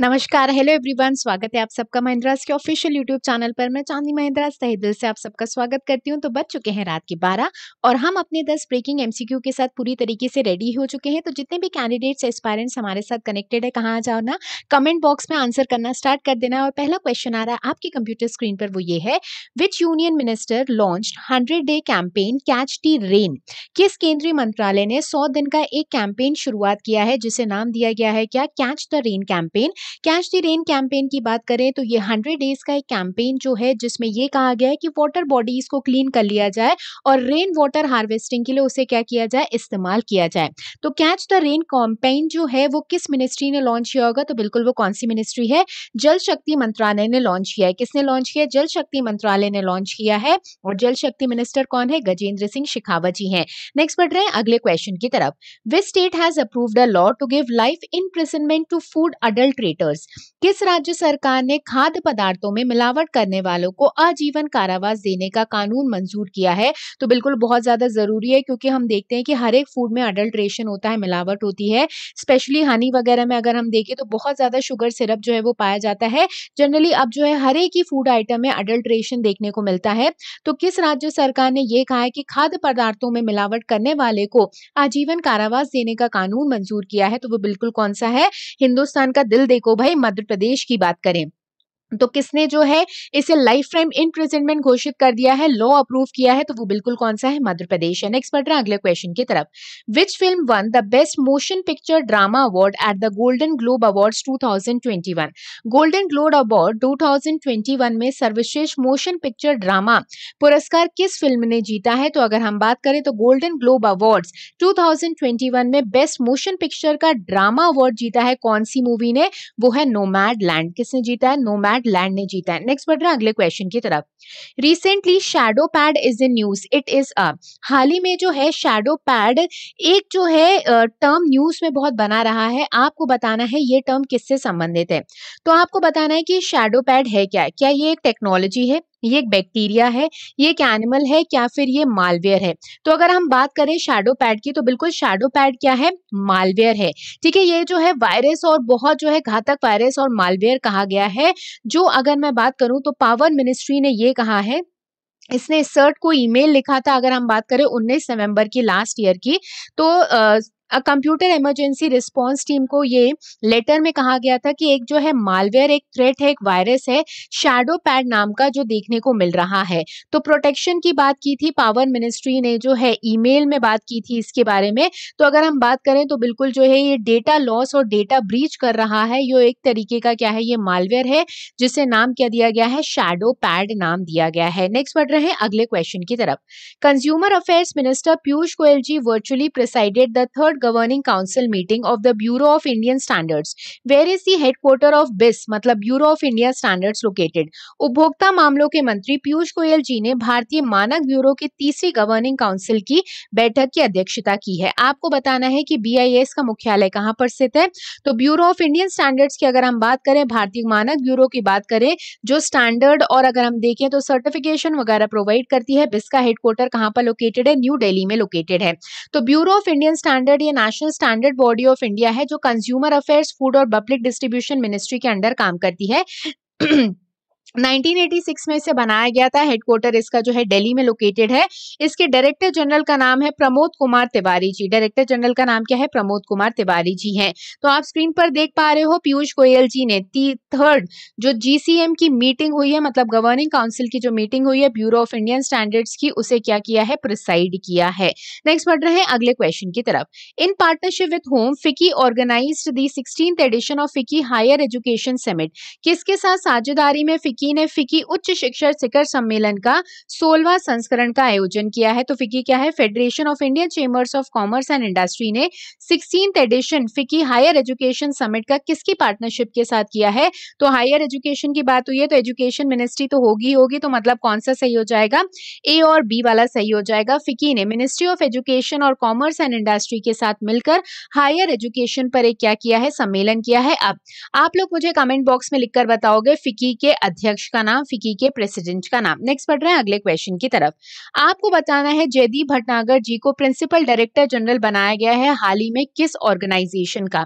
नमस्कार hello everyone स्वागत है आप सबका महिंद्रास के ऑफिशियल यूट्यूब चैनल पर मैं चांदी महिंद्रास तहे दिल से आप सबका स्वागत करती हूं तो बच चुके हैं रात के 12 और हम अपने 10 ब्रेकिंग एमसीक्यू के साथ पूरी तरीके से रेडी हो चुके हैं तो जितने भी कैंडिडेट्स एस्पायरेंट्स हमारे साथ कनेक्टेड है कहाँ जाओ ना कमेंट बॉक्स में आंसर करना स्टार्ट कर देना और पहला क्वेश्चन आ रहा है आपकी कंप्यूटर स्क्रीन पर वो ये है which union minister launch hundred day campaign catch the rain किस केंद्रीय मंत्रालय ने सौ दिन का एक कैंपेन शुरुआत किया है जिसे नाम दिया गया है क्या catch the rain campaign catch the rain campaign की बात करें तो ये हंड्रेड डेज का एक कैंपेन जो है जिसमें ये कहा गया है कि वाटर बॉडीज को क्लीन कर लिया जाए और रेन वाटर हार्वेस्टिंग के लिए उसे क्या किया जाए इस्तेमाल किया जाए तो कैच द रेन कैंपेन जो है वो किस मिनिस्ट्री ने लॉन्च किया होगा तो बिल्कुल वो कौन सी मिनिस्ट्री है जल शक्ति मंत्रालय ने लॉन्च किया है किसने लॉन्च किया जल शक्ति मंत्रालय ने लॉन्च किया है और जल शक्ति मिनिस्टर कौन है गजेंद्र सिंह शेखावत जी है नेक्स्ट बढ़ रहे हैं अगले क्वेश्चन की तरफ which state has approved a law to give life in imprisonment to food adultery operators किस राज्य सरकार ने खाद्य पदार्थों में मिलावट करने वालों को आजीवन कारावास देने का कानून मंजूर किया है तो बिल्कुल बहुत ज्यादा जरूरी है क्योंकि हम देखते हैं कि हर एक फूड में अडल्ट्रेशन होता है मिलावट होती है स्पेशली हनी वगैरह में अगर हम देखें तो बहुत ज्यादा शुगर सिरप जो है वो पाया जाता है जनरली अब जो है हर एक ही फूड आइटम में अडल्ट्रेशन देखने को मिलता है तो किस राज्य सरकार ने यह कहा है कि खाद्य पदार्थों में मिलावट करने वाले को आजीवन कारावास देने का कानून मंजूर किया है तो वो बिल्कुल कौन सा है हिंदुस्तान का दिल को भाई मध्य प्रदेश की बात करें तो किसने जो है इसे लाइफ टाइम प्रेजेंटमेंट घोषित कर दिया है लॉ अप्रूव किया है तो वो बिल्कुल कौन सा है मध्य प्रदेश है नेक्स्ट बढ़ रहे हैं अगले क्वेश्चन की तरफ which film won the best motion picture drama award at the Golden Globe award 2021 Golden Globe award 2021 में सर्वश्रेष्ठ मोशन पिक्चर ड्रामा पुरस्कार किस फिल्म ने जीता है तो अगर हम बात करें तो गोल्डन ग्लोब अवार्ड टू में बेस्ट मोशन पिक्चर का ड्रामा अवार्ड जीता है कौन सी मूवी ने वो है नोमैड लैंड किसने जीता है नोमैड पैड लैंड ने जीता है नेक्स्ट बढ़ रहे हैं अगले क्वेश्चन की तरफ recently shadow pad is in news it is a हाल ही में जो है शेडो पैड एक जो है टर्म न्यूज में बहुत बना रहा है आपको बताना है ये टर्म किससे संबंधित है तो आपको बताना है कि शेडो पैड है क्या क्या ये एक टेक्नोलॉजी है ये एक बैक्टीरिया है ये एक एनिमल है क्या फिर ये मालवेयर है तो अगर हम बात करें शेडो पैड की तो बिल्कुल शेडो पैड क्या है मालवेयर है ठीक है ये जो है वायरस और बहुत जो है घातक वायरस और मालवेयर कहा गया है जो अगर मैं बात करूं तो पावर मिनिस्ट्री ने ये कहा है इसने सर्ट को ईमेल लिखा था अगर हम बात करें 19 नवंबर की लास्ट ईयर की तो कंप्यूटर इमरजेंसी रिस्पांस टीम को ये लेटर में कहा गया था कि एक जो है मालवेयर एक थ्रेट है एक वायरस है शेडो पैड नाम का जो देखने को मिल रहा है तो प्रोटेक्शन की बात की थी पावर मिनिस्ट्री ने जो है ईमेल में बात की थी इसके बारे में तो अगर हम बात करें तो बिल्कुल जो है ये डेटा लॉस और डेटा ब्रीच कर रहा है ये एक तरीके का क्या है ये मालवेयर है जिसे नाम क्या दिया गया है शेडो पैड नाम दिया गया है नेक्स्ट बढ़ रहे हैं अगले क्वेश्चन की तरफ consumer affairs minister Piyush Goyal ji virtually presided the third Board Governing Council meeting of the Bureau of Indian Standards. Where is the headquarter of BIS मतलब Bureau of Indian Standards located? उपभोक्ता मामलों के मंत्री पीयूष गोयल जी ने भारतीय मानक ब्यूरो की तीसरी गवर्निंग काउंसिल की बैठक की अध्यक्षता की है आपको बताना है कि बीआईएस का मुख्यालय कहाँ पर स्थित है तो ब्यूरो ऑफ इंडियन स्टैंडर्ड्स की अगर हम बात करें भारतीय मानक ब्यूरो की बात करें जो स्टैंडर्ड और अगर हम देखें तो सर्टिफिकेशन वगैरह प्रोवाइड करती है बिस का हेडक्वार्टर कहाँ पर लोकेटेड है न्यू डेली में लोकेटेड है तो ब्यूरो ऑफ इंडियन स्टैंडर्ड ये national standard body of India है जो कंज्यूमर अफेयर्स फूड और पब्लिक डिस्ट्रीब्यूशन मिनिस्ट्री के अंडर काम करती है 1986 में इसे बनाया गया था हेडक्वार्टर इसका जो है दिल्ली में लोकेटेड है इसके डायरेक्टर जनरल का नाम है प्रमोद कुमार तिवारी जी डायरेक्टर जनरल का नाम क्या है प्रमोद कुमार तिवारी जी हैं तो आप स्क्रीन पर देख पा रहे हो पीयूष गोयल जी ने थर्ड जो जीसीएम की मीटिंग हुई है मतलब गवर्निंग काउंसिल की जो मीटिंग हुई है ब्यूरो ऑफ इंडियन स्टैंडर्ड्स की उसे क्या किया है प्रिसाइड किया है नेक्स्ट बढ़ रहे हैं अगले क्वेश्चन की तरफ in partnership with whom FICCI organise the sixteen edition of FICCI higher education summit किसके साथ साझेदारी में फिकी फिक्की ने फिक्की उच्च शिक्षा शिखर सम्मेलन का सोलवा संस्करण का आयोजन किया है तो फिक्की क्या है federation of Indian chambers of commerce and industry ने sixteen edition FICCI higher education summit का किसकी पार्टनरशिप के साथ किया है तो हायर एजुकेशन की बात हुई है तो एजुकेशन मिनिस्ट्री तो होगी होगी तो मतलब कौन सा सही हो जाएगा ए और बी वाला सही हो जाएगा फिक्की ने मिनिस्ट्री ऑफ एजुकेशन और कॉमर्स एंड इंडस्ट्री के साथ मिलकर हायर एजुकेशन पर एक क्या किया है सम्मेलन किया है अब आप लोग मुझे कमेंट बॉक्स में लिखकर बताओगे फिक्की के अध्यक्ष अध्यक्ष का नाम फिकी के प्रेसिडेंट का नाम नेक्स्ट बढ़ रहे हैं अगले क्वेश्चन की तरफ आपको बताना है जयदीप भटनागर जी को प्रिंसिपल डायरेक्टर जनरल बनाया गया है हाल ही में किस ऑर्गेनाइजेशन का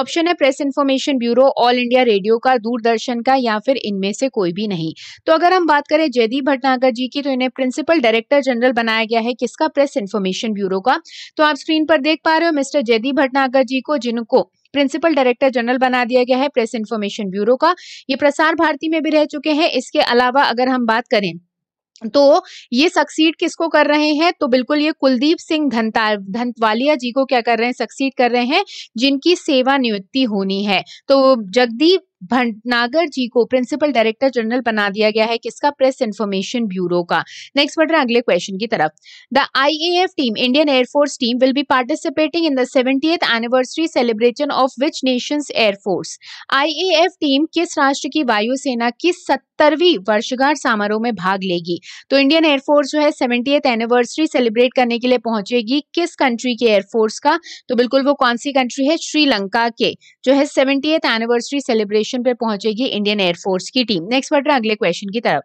ऑप्शन है press information bureau all India radio का दूरदर्शन का या फिर इनमें से कोई भी नहीं तो अगर हम बात करें जयदीप भटनागर जी की तो इन्हें प्रिंसिपल डायरेक्टर जनरल बनाया गया है किसका प्रेस इन्फॉर्मेशन ब्यूरो का तो आप स्क्रीन पर देख पा रहे हो मिस्टर जयदीप भटनागर जी को जिनको प्रिंसिपल डायरेक्टर जनरल बना दिया गया है प्रेस इन्फॉर्मेशन ब्यूरो का ये प्रसार भारती में भी रह चुके हैं इसके अलावा अगर हम बात करें तो ये सक्सीड किसको कर रहे हैं तो बिल्कुल ये कुलदीप सिंह धनता धनवालिया जी को क्या कर रहे हैं सक्सीड कर रहे हैं जिनकी सेवा नियुक्ति होनी है तो जगदीप भटनागर जी को प्रिंसिपल डायरेक्टर जनरल बना दिया गया है किसका प्रेस इंफॉर्मेशन ब्यूरो का नेक्स्ट बढ़ रहे अगले क्वेश्चन की तरफ the IAF team Indian air force team will be participating in the seventieth anniversary celebration of which nation air force IAF team किस राष्ट्र की वायुसेना की सत्तरवीं वर्षगांठ समारोह में भाग लेगी तो इंडियन एयरफोर्स जो है एथ एनिवर्सरी सेलिब्रेट करने के लिए पहुंचेगी किस कंट्री के एयरफोर्स का तो बिल्कुल वो कौन सी कंट्री है श्रीलंका के जो है सेवेंटियथ एनिवर्सरी सेलिब्रेशन स्टेशन पर पहुंचेगी इंडियन एयरफोर्स की टीम नेक्स्ट बढ़ रहे अगले क्वेश्चन की तरफ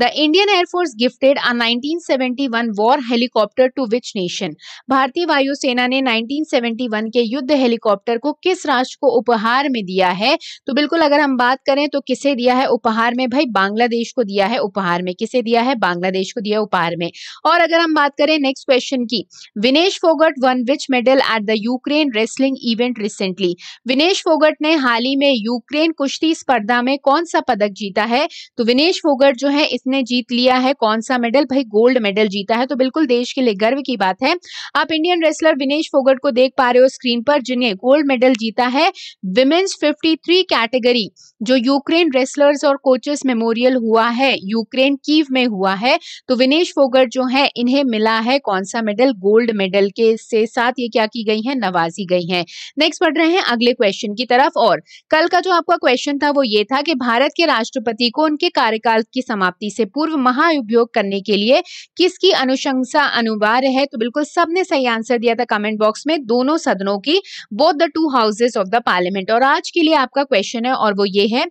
the Indian air force gifted a 1971 war helicopter to which nation भारतीय वायुसेना ने 1971 के युद्ध हेलीकॉप्टर को किस राष्ट्र को उपहार में दिया है तो बिल्कुल अगर हम बात करें तो किसे दिया है उपहार में भाई बांग्लादेश को दिया है उपहार में किसे दिया है बांग्लादेश को दिया है उपहार में और अगर हम बात करें नेक्स्ट क्वेश्चन की Vinesh Phogat won which medal at the Ukraine wrestling event recently Vinesh Phogat ने हाल ही में यूक्रेन कुश्ती स्पर्धा में कौन सा पदक जीता है तो विनेश फोगट जो है इसने जीत लिया है कौन सा मेडल भाई गोल्ड मेडल जीता है तो बिल्कुल देश के लिए गर्व की बात है आप इंडियन रेसलर विनेश फोगट को देख पा रहे हो स्क्रीन पर जिन्हें गोल्ड मेडल जीता है विमेन्स फिफ्टी कैटेगरी जो यूक्रेन रेसलर्स और कोचेस मेमोरियल हुआ है यूक्रेन कीव में हुआ है तो विनेश फोगट जो है इन्हें मिला है कौन सा मेडल गोल्ड मेडल के से साथ ये क्या की गई है नवाजी गई है नेक्स्ट पढ़ रहे हैं अगले क्वेश्चन की तरफ और कल का जो आपका क्वेश्चन था वो ये था कि भारत के राष्ट्रपति को उनके कार्यकाल की समाप्ति से पूर्व महाउपयोग करने के लिए किसकी अनुशंसा अनिवार्य है तो बिल्कुल सबने सही आंसर दिया था कमेंट बॉक्स में दोनों सदनों की both the two houses of the parliament और आज के लिए आपका क्वेश्चन है और वो ये है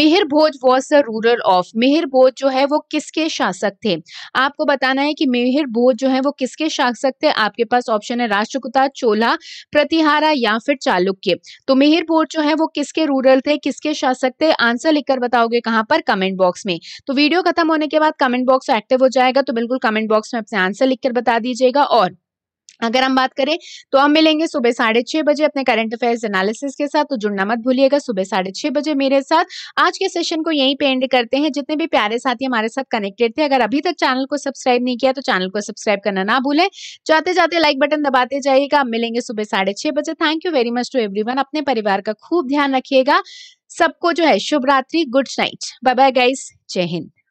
Mihir Bhoj was the ruler of Mihir Bhoj जो है वो किसके शासक थे आपको बताना है कि मिहिर भोज जो है वो किसके शासक थे आपके पास ऑप्शन है राष्ट्रकुता चोला प्रतिहारा या फिर चालुक्य तो मिहिर भोज जो है वो किसके रूरल थे किस इसके थे आंसर लिखकर बताओगे कहाँ पर कमेंट बॉक्स में तो वीडियो खत्म होने के बाद कमेंट बॉक्स एक्टिव हो जाएगा तो बिल्कुल कमेंट बॉक्स में अपने आंसर लिखकर बता दीजिएगा और अगर हम बात करें तो हम मिलेंगे सुबह साढ़े छह बजे अपने करंट अफेयर्स एनालिसिस के साथ तो जुड़ना मत भूलिएगा सुबह साढ़े छह बजे मेरे साथ आज के सेशन को यहीं पे एंड करते हैं जितने भी प्यारे साथी हमारे साथ कनेक्टेड थे अगर अभी तक चैनल को सब्सक्राइब नहीं किया तो चैनल को सब्सक्राइब करना ना भूलें जाते जाते लाइक बटन दबाते जाइएगा मिलेंगे सुबह साढ़े बजे thank you very much to every अपने परिवार का खूब ध्यान रखिएगा सबको जो है शुभ रात्रि good night bye bye guys जय हिंद